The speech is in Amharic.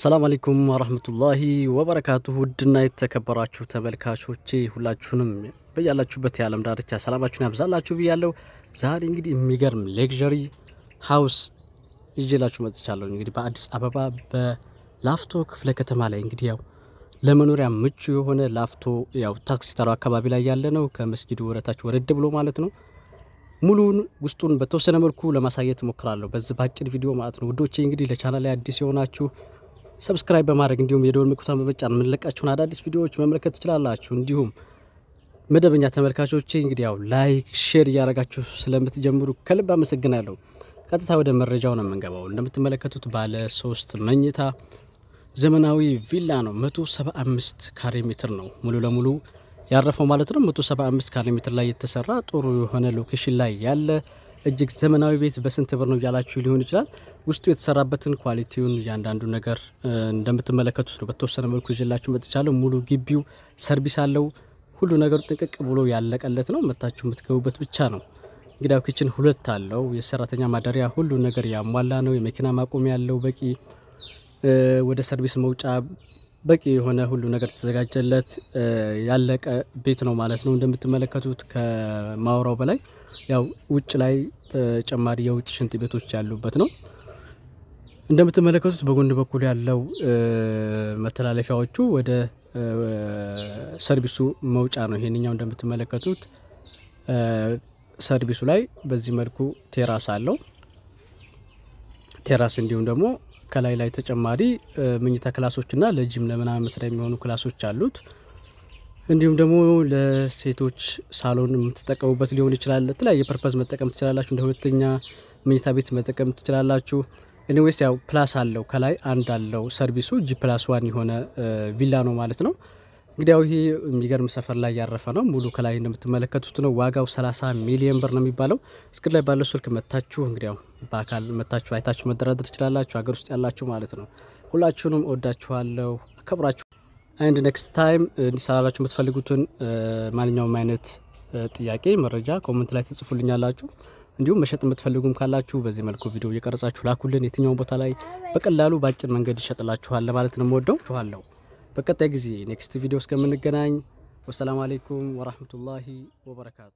ሰላም አለይኩም ወራህመቱላሂ ወበረካቱሁ። ውድና የተከበራችሁ ተመልካቾቼ ሁላችሁንም በያላችሁበት የዓለም ዳርቻ ሰላማችሁን ያብዛላችሁ ብያለሁ። ዛሬ እንግዲህ የሚገርም ሌክዠሪ ሀውስ ይዤላችሁ መጥቻለሁ። እንግዲህ በአዲስ አበባ በላፍቶ ክፍለ ከተማ ላይ እንግዲህ ያው ለመኖሪያ ምቹ የሆነ ላፍቶ ያው ታክሲ ተራው አካባቢ ላይ ያለ ነው። ከመስጊዱ ወረታች ወረድ ብሎ ማለት ነው። ሙሉውን ውስጡን በተወሰነ መልኩ ለማሳየት እሞክራለሁ በዚህ በአጭር ቪዲዮ ማለት ነው። ውዶቼ እንግዲህ ለቻናል ላይ አዲስ የሆናችሁ ሰብስክራይብ በማድረግ እንዲሁም የደወል ምልክቱን በመጫን የምንለቃቸውን አዳዲስ ቪዲዮዎች መመልከት ትችላላችሁ። እንዲሁም መደበኛ ተመልካቾቼ እንግዲህ ያው ላይክ፣ ሼር እያደረጋችሁ ስለምትጀምሩ ከልብ አመሰግናለሁ። ቀጥታ ወደ መረጃው ነው የምንገባው። እንደምትመለከቱት ባለ ሶስት መኝታ ዘመናዊ ቪላ ነው። 175 ካሬ ሜትር ነው ሙሉ ለሙሉ ያረፈው ማለት ነው። 175 ካሬ ሜትር ላይ የተሰራ ጥሩ የሆነ ሎኬሽን ላይ ያለ እጅግ ዘመናዊ ቤት በስንት ብር ነው እያላችሁ ሊሆን ይችላል። ውስጡ የተሰራበትን ኳሊቲውን እያንዳንዱ ነገር እንደምትመለከቱት ነው። በተወሰነ መልኩ ይዤላችሁ መጥቻለሁ። ሙሉ ግቢው ሰርቪስ አለው። ሁሉ ነገሩ ጥንቅቅ ብሎ ያለቀለት ነው። መታችሁ የምትገቡበት ብቻ ነው። እንግዲያው ኪችን ሁለት አለው። የሰራተኛ ማደሪያ ሁሉ ነገር ያሟላ ነው። የመኪና ማቆሚያ ያለው በቂ ወደ ሰርቪስ መውጫ በቂ የሆነ ሁሉ ነገር የተዘጋጀለት ያለቀ ቤት ነው ማለት ነው። እንደምትመለከቱት ከማውራው በላይ ያው ውጭ ላይ ተጨማሪ የውጭ ሽንት ቤቶች ያሉበት ነው። እንደምትመለከቱት በጎን በኩል ያለው መተላለፊያዎቹ ወደ ሰርቪሱ መውጫ ነው። ይሄንኛው እንደምትመለከቱት ሰርቪሱ ላይ በዚህ መልኩ ቴራስ አለው። ቴራስ እንዲሁም ደግሞ ከላይ ላይ ተጨማሪ መኝታ ክላሶችና ለጂም ለምናምን መስሪያ የሚሆኑ ክላሶች አሉት። እንዲሁም ደግሞ ለሴቶች ሳሎን የምትጠቀሙበት ሊሆን ይችላል። ለተለያየ ፐርፐዝ መጠቀም ትችላላችሁ። እንደ ሁለተኛ መኝታ ቤት መጠቀም ትችላላችሁ። ኤኒዌይስ ያው ፕላስ አለው ከላይ አንድ አለው ሰርቪሱ ጂ ፕላስ ዋን የሆነ ቪላ ነው ማለት ነው። እንግዲህ ያው ይሄ የሚገርም ሰፈር ላይ ያረፈ ነው። ሙሉ ከላይ እንደምትመለከቱት ነው። ዋጋው 30 ሚሊዮን ብር ነው የሚባለው። እስክሪን ላይ ባለው ስልክ መታችሁ እንግዲህ ያው በአካል መታችሁ አይታችሁ መደራደር ትችላላችሁ። ሀገር ውስጥ ያላችሁ ማለት ነው። ሁላችሁንም ወዳችኋለሁ፣ አከብራችሁ አንድ ኔክስት ታይም እንዲሰራላችሁ የምትፈልጉትን ማንኛውም አይነት ጥያቄ፣ መረጃ ኮመንት ላይ ትጽፉልኛላችሁ። እንዲሁም መሸጥ የምትፈልጉም ካላችሁ በዚህ መልኩ ቪዲዮ እየቀረጻችሁ ላኩልን። የትኛውን ቦታ ላይ በቀላሉ በአጭር መንገድ ይሸጥላችኋል ለማለት ነው የምወደው ችኋለሁ። በቀጣይ ጊዜ ኔክስት ቪዲዮ እስከምንገናኝ ወሰላሙ አሌይኩም ወራህመቱላሂ ወበረካቱ።